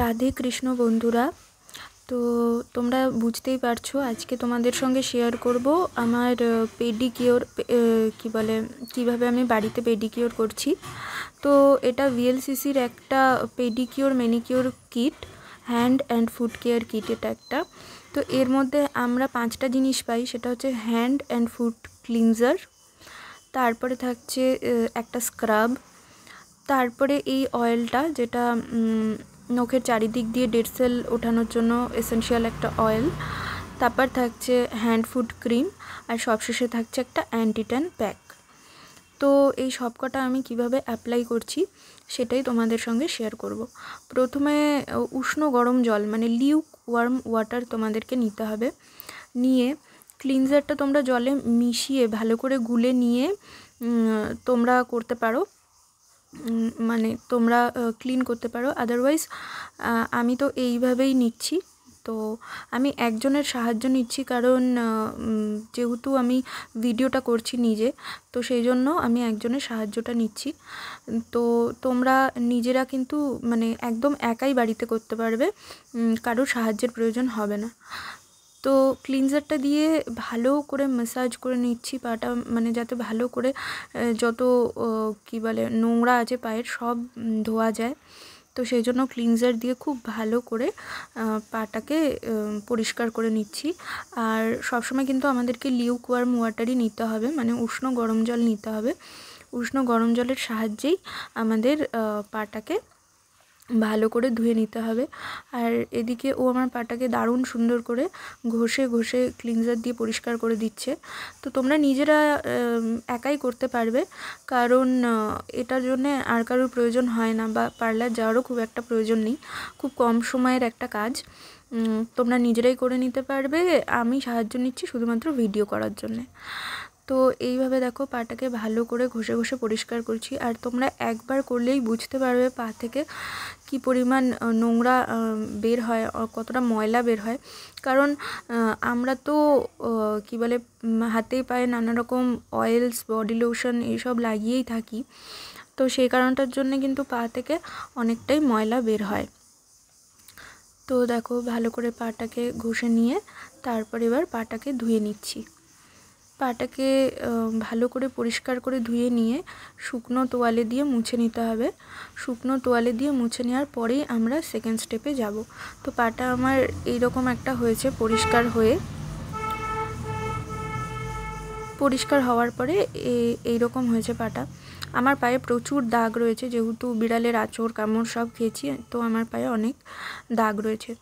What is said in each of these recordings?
রাধে কৃষ্ণ বন্ধুরা তো তোমরা বুঝতেই পারছো আজকে তোমাদের সঙ্গে শেয়ার করব আমার পেডিকিওর কি বলে কিভাবে আমি বাড়িতে পেডিকিওর করছি তো এটা ভিএলসিসির একটা pedicure manicure kit hand and foot care kit এটা একটা তো এর মধ্যে আমরা পাঁচটা জিনিস পাই সেটা হচ্ছে হ্যান্ড অ্যান্ড ফুড ক্লিনজার তারপরে থাকছে একটা স্ক্রাব তারপরে এই অয়েলটা যেটা নখের চারিদিক দিয়ে ডেড সেল ওঠানোর জন্য এসেনশিয়াল একটা অয়েল তারপর থাকছে হ্যান্ড ফুড ক্রিম আর সবশেষে থাকছে একটা অ্যান্টিট্যান প্যাক তো এই সব কটা আমি কিভাবে অ্যাপ্লাই করছি সেটাই তোমাদের সঙ্গে শেয়ার করব। প্রথমে উষ্ণ গরম জল মানে লিউক ওয়ার্ম ওয়াটার তোমাদেরকে নিতে হবে নিয়ে ক্লিনজারটা তোমরা জলে মিশিয়ে ভালো করে গুলে নিয়ে তোমরা করতে পারো মানে তোমরা ক্লিন করতে পারো আদারওয়াইজ আমি তো এইভাবেই নিচ্ছি তো আমি একজনের সাহায্য নিচ্ছি কারণ যেহেতু আমি ভিডিওটা করছি নিজে তো সেই জন্য আমি একজনের সাহায্যটা নিচ্ছি তো তোমরা নিজেরা কিন্তু মানে একদম একাই বাড়িতে করতে পারবে কারোর সাহায্যের প্রয়োজন হবে না তো ক্লিনজারটা দিয়ে ভালো করে ম্যাসাজ করে নিচ্ছি পাটা মানে যাতে ভালো করে যত কি বলে নোংরা আছে পায়ের সব ধোয়া যায় তো সেই জন্য ক্লিনজার দিয়ে খুব ভালো করে পাটাকে পরিষ্কার করে নিচ্ছি আর সবসময় কিন্তু আমাদেরকে লিউক ওয়ার্ম ওয়াটারই নিতে হবে মানে উষ্ণ গরম জল নিতে হবে উষ্ণ গরম জলের সাহায্যেই আমাদের পাটাকে ভালো করে ধুয়ে নিতে হবে আর এদিকে ও আমার পাটাকে দারুণ সুন্দর করে ঘষে ঘষে ক্লিনজার দিয়ে পরিষ্কার করে দিচ্ছে তো তোমরা নিজেরা একাই করতে পারবে কারণ এটার জন্যে আর কারোর প্রয়োজন হয় না বা পার্লার যাওয়ারও খুব একটা প্রয়োজন নেই খুব কম সময়ের একটা কাজ তোমরা নিজেরাই করে নিতে পারবে আমি সাহায্য নিচ্ছি শুধুমাত্র ভিডিও করার জন্যে তো এইভাবে দেখো পাটাকে ভালো করে ঘষে ঘষে পরিষ্কার করছি আর তোমরা একবার করলেই বুঝতে পারবে পা থেকে কি পরিমাণ নোংরা বের হয় কতটা ময়লা বের হয় কারণ আমরা তো কি বলে হাতেই পায়ে নানা রকম অয়েলস বডি লোশন এইসব লাগিয়েই থাকি তো সেই কারণটার জন্য কিন্তু পা থেকে অনেকটাই ময়লা বের হয় তো দেখো ভালো করে পাটাকে ঘষে নিয়ে তারপর এবার পাটাকে ধুয়ে নিচ্ছি পাটাকে ভালো করে পরিষ্কার করে ধুয়ে নিয়ে শুকনো তোয়ালে দিয়ে মুছে নিতে হবে শুকনো তোয়ালে দিয়ে মুছে নেওয়ার পরেই আমরা সেকেন্ড স্টেপে যাব তো পাটা আমার এইরকম একটা হয়েছে পরিষ্কার হয়ে পরিষ্কার হওয়ার পরে এইরকম হয়েছে পাটা আমার পায়ে প্রচুর দাগ রয়েছে যেহেতু বিড়ালের আঁচড় কামড় সব খেয়েছি তো আমার পায়ে অনেক দাগ রয়েছে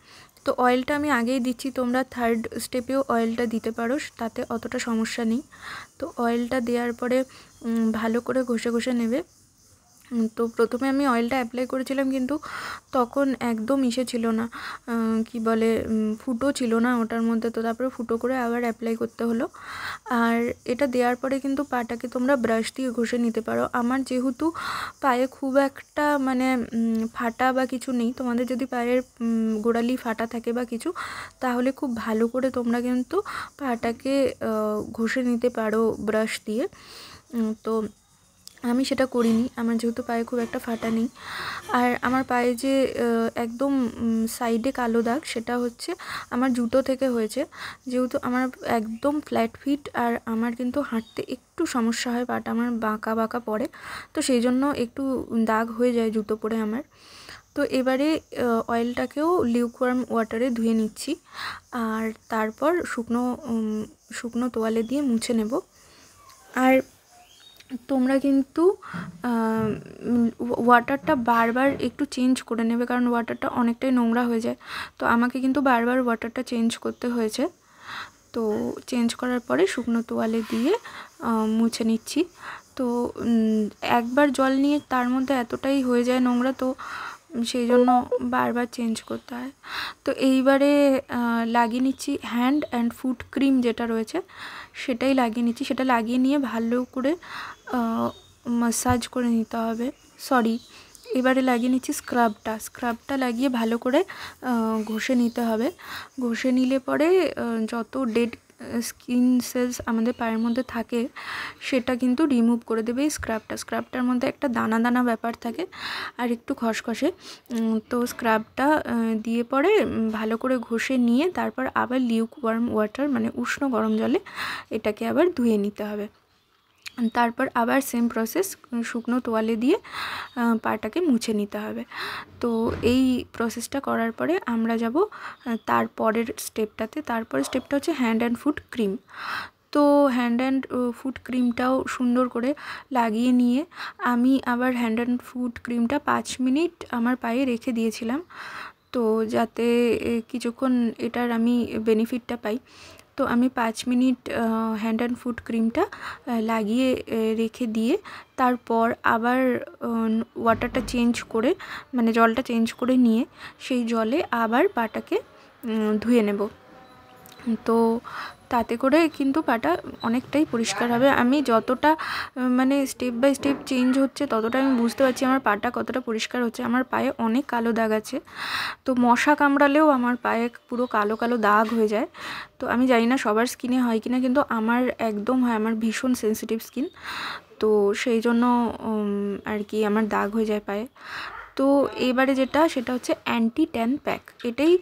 তো অয়েলটা আমি আগেই দিচ্ছি তোমরা থার্ড স্টেপেও অয়েলটা দিতে পারো তাতে অতটা সমস্যা নেই তো অয়েলটা দেওয়ার পরে ভালো করে ঘষে ঘষে নেবে তো প্রথমে আমি অয়েলটা অ্যাপ্লাই করেছিলাম কিন্তু তখন একদম ইসে ছিল না কি বলে ফুটো ছিল না ওটার মধ্যে তো তারপরে ফুটো করে আবার অ্যাপ্লাই করতে হলো আর এটা দেওয়ার পরে কিন্তু পাটাকে তোমরা ব্রাশ দিয়ে ঘষে নিতে পারো আমার যেহেতু পায়ে খুব একটা মানে ফাটা বা কিছু নেই তোমাদের যদি পায়ের গোড়ালি ফাটা থাকে বা কিছু তাহলে খুব ভালো করে তোমরা কিন্তু পাটাকে ঘষে নিতে পারো ব্রাশ দিয়ে তো আমি সেটা করিনি আমার যেহেতু পায়ে খুব একটা ফাটা নেই আর আমার পায়ে যে একদম সাইডে কালো দাগ সেটা হচ্ছে আমার জুতো থেকে হয়েছে যেহেতু আমার একদম ফ্ল্যাট ফিট আর আমার কিন্তু হাঁটতে একটু সমস্যা হয় পাটা আমার বাঁকা বাঁকা পড়ে তো সেই জন্য একটু দাগ হয়ে যায় জুতো পরে আমার তো এবারে অয়েলটাকেও লিউকওয়ার্ম ওয়াটারে ধুয়ে নিচ্ছি আর তারপর শুকনো শুকনো তোয়ালে দিয়ে মুছে নেব আর তোমরা কিন্তু ওয়াটারটা বারবার একটু চেঞ্জ করে নেবে কারণ ওয়াটারটা অনেকটাই নোংরা হয়ে যায় তো আমাকে কিন্তু বারবার ওয়াটারটা চেঞ্জ করতে হয়েছে তো চেঞ্জ করার পরে শুকনো তোয়ালে দিয়ে মুছে নিচ্ছি তো একবার জল নিয়ে তার মধ্যে এতটাই হয়ে যায় নোংরা তো সেই জন্য বারবার চেঞ্জ করতে হয় তো এইবারে লাগিয়ে নিচ্ছি হ্যান্ড অ্যান্ড ফুট ক্রিম যেটা রয়েছে সেটাই লাগিয়ে নিচ্ছি সেটা লাগিয়ে নিয়ে ভালো করে মাসাজ করে নিতে হবে সরি এবারে লাগিয়ে নিচ্ছি স্ক্রাবটা স্ক্রাবটা লাগিয়ে ভালো করে ঘষে নিতে হবে ঘষে নিলে পরে যত ডেড স্কিন সেলস আমাদের পায়ের মধ্যে থাকে সেটা কিন্তু রিমুভ করে দেবে এই স্ক্রাবটা স্ক্রাবটার মধ্যে একটা দানা দানা ব্যাপার থাকে আর একটু খসখসে তো স্ক্রাবটা দিয়ে পরে ভালো করে ঘষে নিয়ে তারপর আবার লিউক ওয়ার্ম ওয়াটার মানে উষ্ণ গরম জলে এটাকে আবার ধুয়ে নিতে হবে তারপর আবার সেম প্রসেস শুকনো তোয়ালে দিয়ে পাটাকে মুছে নিতে হবে তো এই প্রসেসটা করার পরে আমরা যাব তারপরের স্টেপটাতে তারপর স্টেপটা হচ্ছে হ্যান্ড অ্যান্ড ফুট ক্রিম তো হ্যান্ড অ্যান্ড ফুড ক্রিমটাও সুন্দর করে লাগিয়ে নিয়ে আমি আবার হ্যান্ড অ্যান্ড ফুড ক্রিমটা পাঁচ মিনিট আমার পায়ে রেখে দিয়েছিলাম তো যাতে কিছুক্ষণ এটার আমি বেনিফিটটা পাই তো আমি পাঁচ মিনিট হ্যান্ড অ্যান্ড ফুড ক্রিমটা লাগিয়ে রেখে দিয়ে তারপর আবার ওয়াটারটা চেঞ্জ করে মানে জলটা চেঞ্জ করে নিয়ে সেই জলে আবার পাটাকে ধুয়ে নেব তো তাতে করে কিন্তু পাটা অনেকটাই পরিষ্কার হবে আমি যতটা মানে স্টেপ বাই স্টেপ চেঞ্জ হচ্ছে ততটা আমি বুঝতে পারছি আমার পাটা কতটা পরিষ্কার হচ্ছে আমার পায়ে অনেক কালো দাগ আছে তো মশা কামড়ালেও আমার পায়ে পুরো কালো কালো দাগ হয়ে যায় তো আমি জানি না সবার স্কিনে হয় কি না কিন্তু আমার একদম হয় আমার ভীষণ সেন্সিটিভ স্কিন তো সেই জন্য আর কি আমার দাগ হয়ে যায় পায়ে তো এবারে যেটা সেটা হচ্ছে অ্যান্টি ট্যান প্যাক এটাই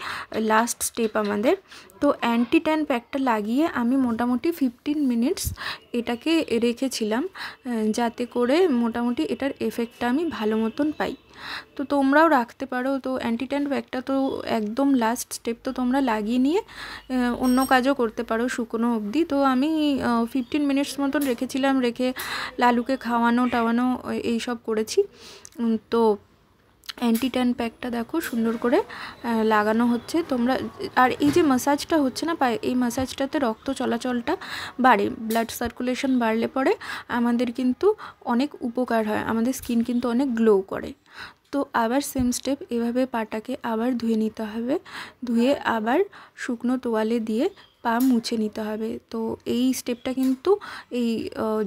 লাস্ট স্টেপ আমাদের তো অ্যান্টি ট্যান প্যাকটা লাগিয়ে আমি মোটামুটি ফিফটিন মিনিটস এটাকে রেখেছিলাম যাতে করে মোটামুটি এটার এফেক্টটা আমি ভালো মতন পাই তো তোমরাও রাখতে পারো তো অ্যান্টি ট্যান প্যাকটা তো একদম লাস্ট স্টেপ তো তোমরা লাগিয়ে নিয়ে অন্য কাজও করতে পারো শুকনো অবধি তো আমি ফিফটিন মিনিটস মতন রেখেছিলাম রেখে লালুকে খাওয়ানো টাওয়ানো এইসব করেছি তো অ্যান্টি ট্যান প্যাকটা দেখো সুন্দর করে লাগানো হচ্ছে তোমরা আর এই যে মাসাজটা হচ্ছে না পায়ে এই মাসাজটাতে রক্ত চলাচলটা বাড়ে ব্লাড সার্কুলেশন বাড়লে পরে আমাদের কিন্তু অনেক উপকার হয় আমাদের স্কিন কিন্তু অনেক গ্লো করে তো আবার সেম স্টেপ এভাবে পাটাকে আবার ধুয়ে নিতে হবে ধুয়ে আবার শুকনো তোয়ালে দিয়ে পা মুছে নিতে হবে তো এই স্টেপটা কিন্তু এই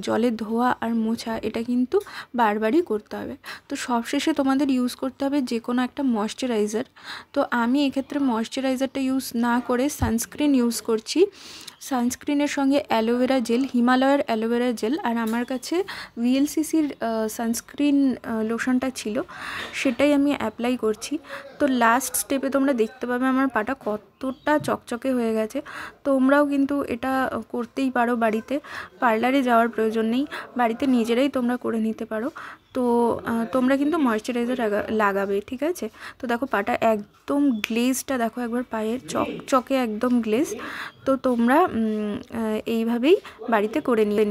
জলে ধোয়া আর মোছা এটা কিন্তু বারবারই করতে হবে তো সবশেষে তোমাদের ইউজ করতে হবে যে কোনো একটা ময়শ্চারাইজার তো আমি এক্ষেত্রে ময়শ্চারাইজারটা ইউজ না করে সানস্ক্রিন ইউজ করছি সানস্ক্রিনের সঙ্গে অ্যালোভেরা জেল হিমালয়ের অ্যালোভেরা জেল আর আমার কাছে ভিএলসিসির সানস্ক্রিন লোশনটা ছিল সেটাই আমি অ্যাপ্লাই করছি তো লাস্ট স্টেপে তোমরা দেখতে পাবে আমার পাটা কতটা চকচকে হয়ে গেছে তোমরাও কিন্তু এটা করতেই পারো বাড়িতে পার্লারে যাওয়ার প্রয়োজন নেই বাড়িতে নিজেরাই তোমরা করে নিতে পারো তো তোমরা কিন্তু ময়শ্চারাইজার লাগাবে ঠিক আছে তো দেখো পাটা একদম গ্লেজটা দেখো একবার পায়ের চকচকে একদম গ্লেজ তো তোমরা এইভাবেই বাড়িতে করে নিয়ে